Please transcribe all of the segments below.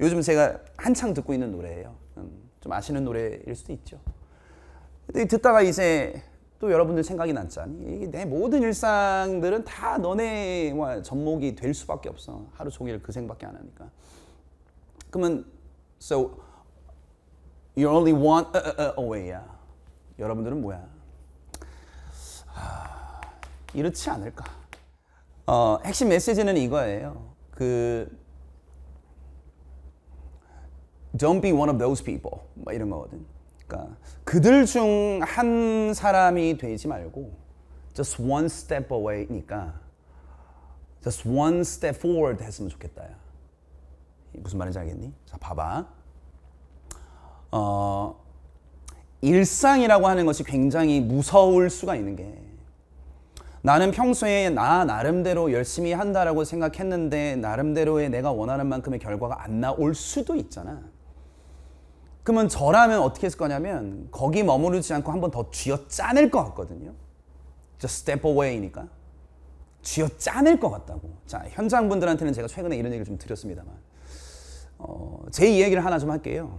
요즘 제가 한창 듣고 있는 노래예요. 음, 좀 아시는 노래일 수도 있죠. 듣다가 이제 또 여러분들 생각이 났잖니. 내 모든 일상들은 다 너네와 뭐 접목이 될 수밖에 없어. 하루 종일 그 생각밖에 안 하니까. 그러면 so you're only one uh, uh, uh away야. 여러분들은 뭐야? 아, 이렇지 않을까? 어, 핵심 메시지는 이거예요. 그 Don't be one of those people. 막 뭐 이런 거거든. 그러니까 그들 중 한 사람이 되지 말고 just one step away니까 just one step forward 했으면 좋겠다. 야. 무슨 말인지 알겠니? 자, 봐봐. 어, 일상이라고 하는 것이 굉장히 무서울 수가 있는 게 나는 평소에 나 나름대로 열심히 한다라고 생각했는데 나름대로의 내가 원하는 만큼의 결과가 안 나올 수도 있잖아. 그러면 저라면 어떻게 했을 거냐면 거기 머무르지 않고 한 번 더 쥐어 짜낼 것 같거든요. Just step away니까. 쥐어 짜낼 것 같다고. 자, 현장 분들한테는 제가 최근에 이런 얘기를 좀 드렸습니다만. 어, 제 이야기를 하나 좀 할게요.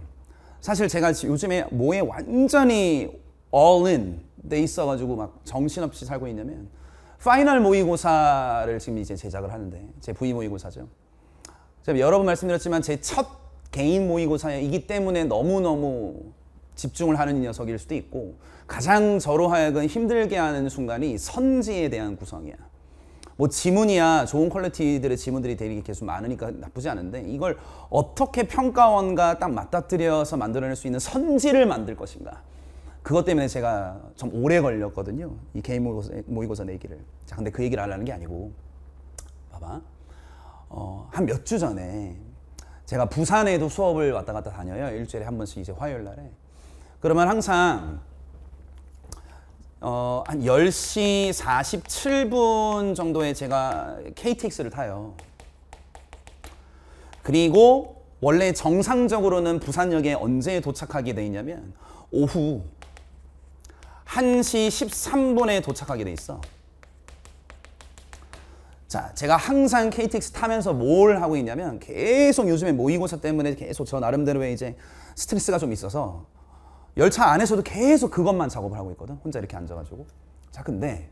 사실 제가 요즘에 뭐에 완전히 all in 돼 있어가지고 막 정신없이 살고 있냐면 파이널 모의고사를 지금 이제 제작을 하는데 제 부의 모의고사죠. 제가 여러 번 말씀드렸지만 제첫 개인 모의고사이기 때문에 너무너무 집중을 하는 녀석일 수도 있고 가장 저로 하여금 힘들게 하는 순간이 선지에 대한 구성이야. 뭐 지문이야 좋은 퀄리티들의 지문들이 대리 계속 많으니까 나쁘지 않은데 이걸 어떻게 평가원과 딱 맞닥뜨려서 만들어낼 수 있는 선지를 만들 것인가 그것 때문에 제가 좀 오래 걸렸거든요 이 개인 모의고사, 모의고사 내기를 자 근데 그 얘기를 하려는 게 아니고 봐봐 어, 한 몇 주 전에 제가 부산에도 수업을 왔다 갔다 다녀요. 일주일에 한 번씩 이제 화요일 날에. 그러면 항상 어, 한 10시 47분 정도에 제가 KTX를 타요. 그리고 원래 정상적으로는 부산역에 언제 도착하게 돼 있냐면 오후 1시 13분에 도착하게 돼 있어. 자, 제가 항상 KTX 타면서 뭘 하고 있냐면 계속 요즘에 모의고사 때문에 계속 저 나름대로의 이제 스트레스가 좀 있어서 열차 안에서도 계속 그것만 작업을 하고 있거든. 혼자 이렇게 앉아가지고. 자, 근데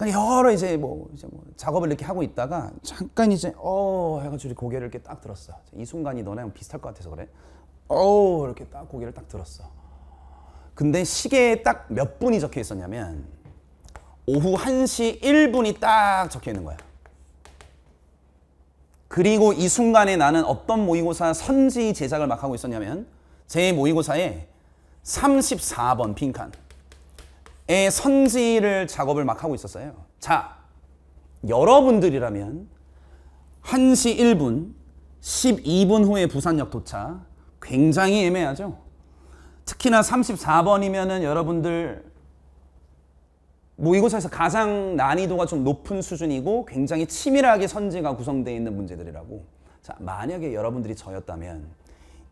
여러 이제 뭐 이제 뭐 작업을 이렇게 하고 있다가 잠깐 이제 어 해가지고 고개를 이렇게 딱 들었어. 이 순간이 너랑 네 비슷할 것 같아서 그래. 어 이렇게 딱 고개를 딱 들었어. 근데 시계에 딱 몇 분이 적혀 있었냐면 오후 1시 1분이 딱 적혀 있는 거야. 그리고 이 순간에 나는 어떤 모의고사 선지 제작을 막 하고 있었냐면 제 모의고사에 34번 빈칸에 선지를 작업을 막 하고 있었어요. 자, 여러분들이라면 1시 1분, 12분 후에 부산역 도착 굉장히 애매하죠. 특히나 34번이면 여러분들 뭐 이곳에서 가장 난이도가 좀 높은 수준이고 굉장히 치밀하게 선지가 구성되어 있는 문제들이라고 자 만약에 여러분들이 저였다면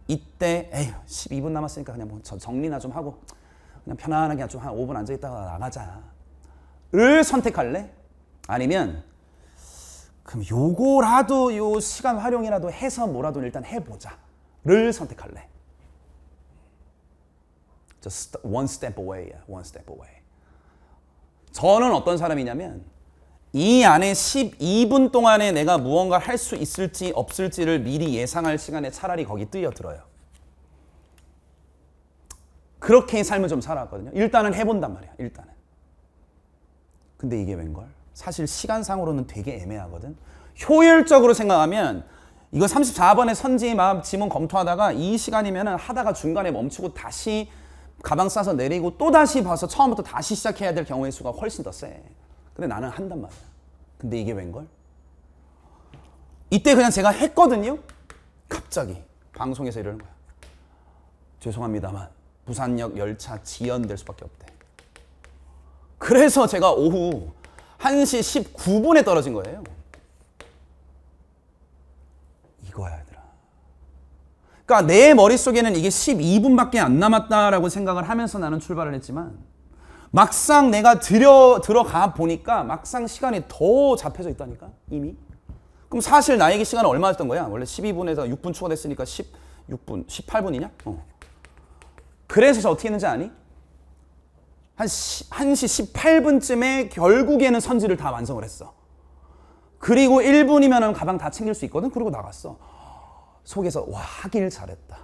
이때 에휴 12분 남았으니까 그냥 뭐 정리나 좀 하고 그냥 편안하게 좀한 5분 앉아있다가 나가자 를 선택할래? 아니면 그럼 요거라도 요 시간 활용이라도 해서 뭐라도 일단 해보자 를 선택할래 Just one step away, one step away 저는 어떤 사람이냐면 이 안에 12분 동안에 내가 무언가 할 수 있을지 없을지를 미리 예상할 시간에 차라리 거기 뛰어들어요. 그렇게 삶을 좀 살았거든요. 일단은 해본단 말이야. 일단은. 근데 이게 웬걸? 사실 시간상으로는 되게 애매하거든. 효율적으로 생각하면 이거 34번의 선지 마음 지문 검토하다가 이 시간이면 하다가 중간에 멈추고 다시 가방 싸서 내리고 또 다시 봐서 처음부터 다시 시작해야 될 경우의 수가 훨씬 더 세. 근데 나는 한단 말이야. 근데 이게 웬걸? 이때 그냥 제가 했거든요. 갑자기 방송에서 이러는 거야. 죄송합니다만 부산역 열차 지연될 수밖에 없대. 그래서 제가 오후 1시 19분에 떨어진 거예요. 이거야. 그러니까 내 머릿속에는 이게 12분밖에 안 남았다라고 생각을 하면서 나는 출발을 했지만 막상 내가 들여, 들어가 보니까 막상 시간이 더 잡혀져 있다니까 이미 그럼 사실 나에게 시간은 얼마였던 거야 원래 12분에서 6분 추가됐으니까 16분 18분이냐 어. 그래서 어떻게 했는지 아니? 한 시, 1시 18분쯤에 결국에는 선지를 다 완성을 했어 그리고 1분이면 가방 다 챙길 수 있거든 그리고 나갔어 속에서 와 하길 잘했다.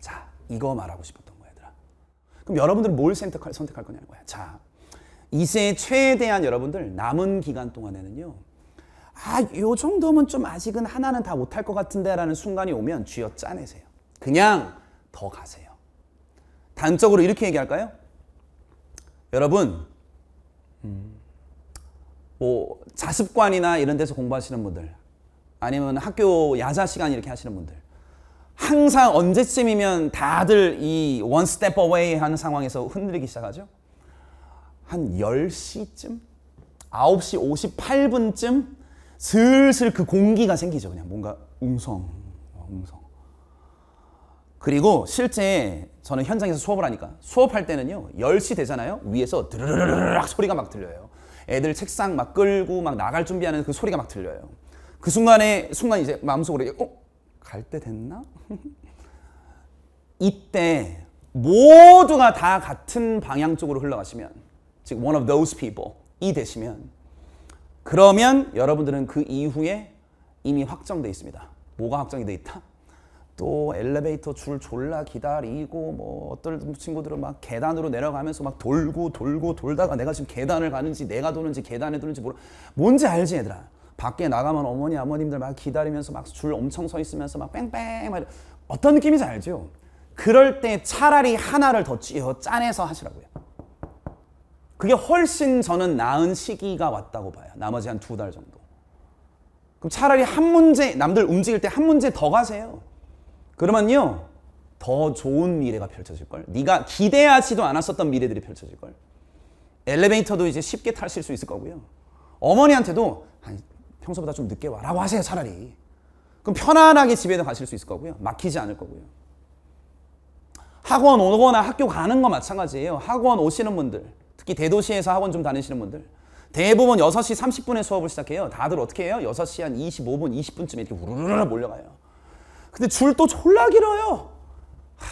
자 이거 말하고 싶었던 거야 얘들아. 그럼 여러분들은 뭘 선택할, 선택할 거냐는 거야. 자 2세 최대한 여러분들 남은 기간 동안에는요. 아, 요 정도면 좀 아직은 하나는 다 못할 것 같은데 라는 순간이 오면 쥐어 짜내세요. 그냥 더 가세요. 단적으로 이렇게 얘기할까요? 여러분, 음. 뭐, 자습관이나 이런 데서 공부하시는 분들, 아니면 학교 야자 시간 이렇게 하시는 분들 항상 언제쯤이면 다들 이 원 스텝 어웨이 하는 상황에서 흔들리기 시작하죠. 한 10시쯤? 9시 58분쯤 슬슬 그 공기가 생기죠. 그냥 뭔가 웅성, 웅성. 그리고 실제 저는 현장에서 수업을 하니까 수업할 때는요. 10시 되잖아요. 위에서 드르르르락 소리가 막 들려요. 애들 책상 막 끌고 막 나갈 준비하는 그 소리가 막 들려요. 그 순간에 순간 이제 마음속으로 어? 갈 때 됐나? 이때 모두가 다 같은 방향 쪽으로 흘러가시면 즉 one of those people 이 되시면 그러면 여러분들은 그 이후에 이미 확정돼 있습니다. 뭐가 확정이 돼 있다? 또 엘리베이터 줄 졸라 기다리고 뭐 어떤 친구들은 막 계단으로 내려가면서 막 돌고 돌고 돌다가 내가 지금 계단을 가는지 내가 도는지 계단에 도는지 모르 뭔지 알지 얘들아 밖에 나가면 어머니 아버님들 막 기다리면서 막 줄 엄청 서 있으면서 막 뺑뺑 막 어떤 느낌인지 알죠? 그럴 때 차라리 하나를 더 쥐어 짜내서 하시라고요. 그게 훨씬 저는 나은 시기가 왔다고 봐요. 나머지 한 두 달 정도. 그럼 차라리 한 문제, 남들 움직일 때 한 문제 더 가세요. 그러면요. 더 좋은 미래가 펼쳐질걸. 네가 기대하지도 않았었던 미래들이 펼쳐질걸. 엘리베이터도 이제 쉽게 탈 수 있을 거고요. 어머니한테도 한 평소보다 좀 늦게 와라고 하세요, 차라리. 그럼 편안하게 집에 가실 수 있을 거고요. 막히지 않을 거고요. 학원 오거나 학교 가는 거 마찬가지예요. 학원 오시는 분들, 특히 대도시에서 학원 좀 다니시는 분들. 대부분 6시 30분에 수업을 시작해요. 다들 어떻게 해요? 6시 한 25분, 20분쯤에 이렇게 우르르르 몰려가요. 근데 줄 또 졸라 길어요. 하...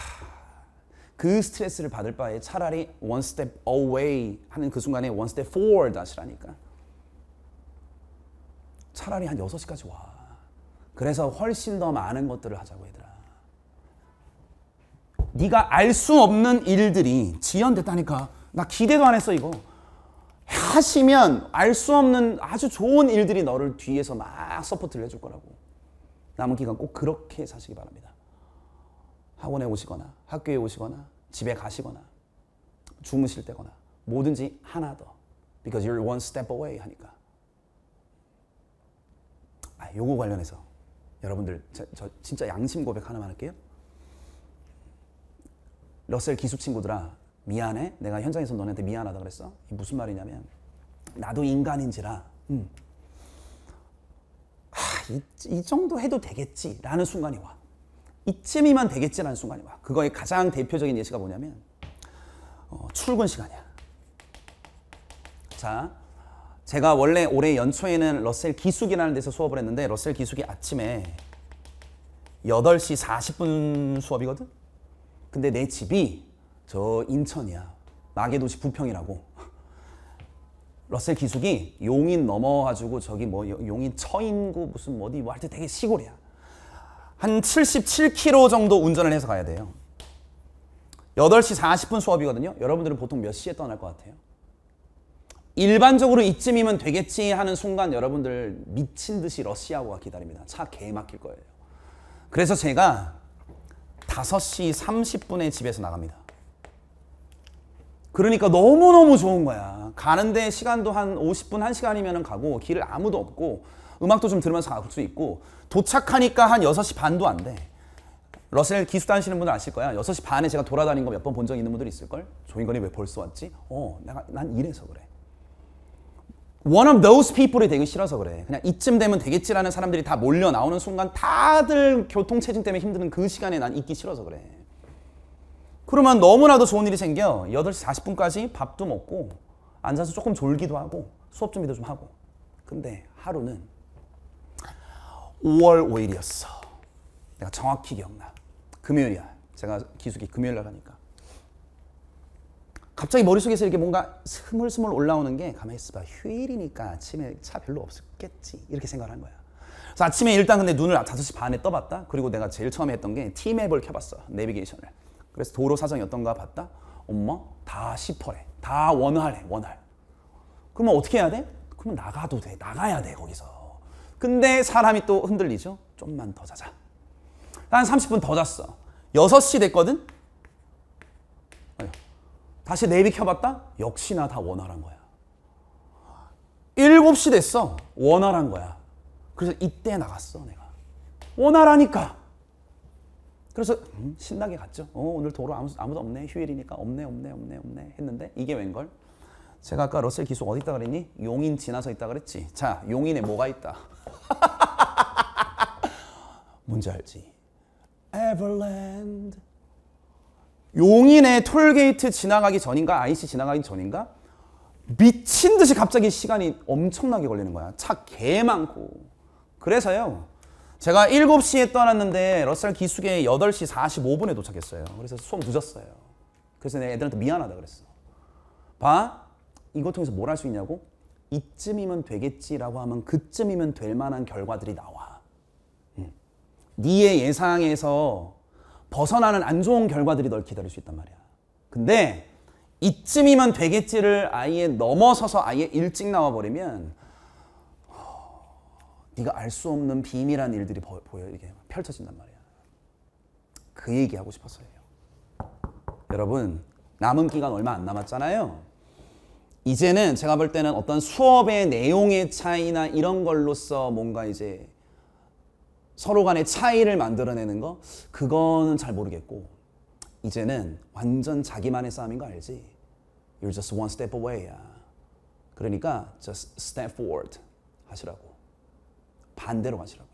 그 스트레스를 받을 바에 차라리 one step away 하는 그 순간에 one step forward 하시라니까. 차라리 한 6시까지 와. 그래서 훨씬 더 많은 것들을 하자고 얘들아. 네가 알 수 없는 일들이 지연됐다니까. 나 기대도 안 했어 이거. 하시면 알 수 없는 아주 좋은 일들이 너를 뒤에서 막 서포트를 해줄 거라고. 남은 기간 꼭 그렇게 사시기 바랍니다. 학원에 오시거나 학교에 오시거나 집에 가시거나 주무실 때거나 뭐든지 하나 더. Because you're one step away 하니까. 아, 요거 관련해서 여러분들 저, 저 진짜 양심 고백 하나만 할게요. 러셀 기수 친구들아 미안해. 내가 현장에서 너네한테 미안하다 그랬어. 무슨 말이냐면 나도 인간인지라. 음. 하, 이, 이 정도 해도 되겠지라는 순간이 와. 이쯤이면 되겠지라는 순간이 와. 그거의 가장 대표적인 예시가 뭐냐면 어, 출근 시간이야. 자, 제가 원래 올해 연초에는 러셀 기숙이라는 데서 수업을 했는데 러셀 기숙이 아침에 8시 40분 수업이거든? 근데 내 집이 저 인천이야. 마계도시 부평이라고. 러셀 기숙이 용인 넘어가지고 저기 뭐 용인 처인구 무슨 뭐 어디 뭐 할 때 되게 시골이야. 한 77km 정도 운전을 해서 가야 돼요. 8시 40분 수업이거든요. 여러분들은 보통 몇 시에 떠날 것 같아요? 일반적으로 이쯤이면 되겠지 하는 순간 여러분들 미친 듯이 러시아고가 기다립니다. 차 개 막힐 거예요. 그래서 제가 5시 30분에 집에서 나갑니다. 그러니까 너무너무 좋은 거야. 가는데 시간도 한 50분, 1시간이면 가고 길을 아무도 없고 음악도 좀 들으면서 갈 수 있고 도착하니까 한 6시 반도 안 돼. 러셀 기스 다하시는 분들 아실 거야. 6시 반에 제가 돌아다닌 거 몇 번 본 적 있는 분들 있을걸? 조인건이 왜 벌써 왔지? 어, 내가, 난 이래서 그래. one of those people이 되기 싫어서 그래. 그냥 이쯤 되면 되겠지라는 사람들이 다 몰려 나오는 순간 다들 교통체증 때문에 힘드는 그 시간에 난 있기 싫어서 그래. 그러면 너무나도 좋은 일이 생겨. 8시 40분까지 밥도 먹고 앉아서 조금 졸기도 하고 수업 준비도 좀 하고. 근데 하루는 5월 5일이었어. 내가 정확히 기억나. 금요일이야. 제가 기숙이 금요일 날 하니까. 갑자기 머릿속에서 이렇게 뭔가 스물스물 올라오는 게 가만히 있어봐. 휴일이니까 아침에 차 별로 없겠지. 이렇게 생각을 한 거야. 그래서 아침에 일단 근데 눈을 5시 아, 반에 떠봤다. 그리고 내가 제일 처음에 했던 게 티맵을 켜봤어. 내비게이션을. 그래서 도로 사정이 어떤가 봤다. 엄마 다 10%래. 다 원활해. 원활. 그러면 어떻게 해야 돼? 그러면 나가도 돼. 나가야 돼 거기서. 근데 사람이 또 흔들리죠. 좀만 더 자자. 한 30분 더 잤어. 6시 됐거든? 다시 내비켜봤다? 역시나 다 원활한 거야. 7시 됐어. 원활한 거야. 그래서 이때 나갔어, 내가. 원활하니까. 그래서 음, 신나게 갔죠. 어, 오늘 도로 아무, 아무도 없네. 휴일이니까 없네, 없네, 없네, 없네 했는데 이게 웬걸? 제가 아까 러셀 기수 어디 있다 그랬니? 용인 지나서 있다 그랬지. 자, 용인에 뭐가 있다. 뭔지 알지? 에버랜드 용인의 톨게이트 지나가기 전인가 IC 지나가기 전인가 미친 듯이 갑자기 시간이 엄청나게 걸리는 거야. 차 개 많고. 그래서요. 제가 7시에 떠났는데 러셀 기숙에 8시 45분에 도착했어요. 그래서 수업 늦었어요. 그래서 내 애들한테 미안하다 그랬어. 봐. 이거 통해서 뭘 할 수 있냐고? 이쯤이면 되겠지라고 하면 그쯤이면 될 만한 결과들이 나와. 응. 니의 예상에서 벗어나는 안 좋은 결과들이 널 기다릴 수 있단 말이야. 근데 이쯤이면 되겠지를 아예 넘어서서 아예 일찍 나와버리면 네가 알 수 없는 비밀한 일들이 보, 여 이게 펼쳐진단 말이야. 그 얘기 하고 싶었어요. 여러분 남은 기간 얼마 안 남았잖아요. 이제는 제가 볼 때는 어떤 수업의 내용의 차이나 이런 걸로써 뭔가 이제 서로 간의 차이를 만들어내는 거 그거는 잘 모르겠고 이제는 완전 자기만의 싸움인 거 알지? You're just one step away야. 그러니까 just step forward 하시라고. 반대로 가시라고.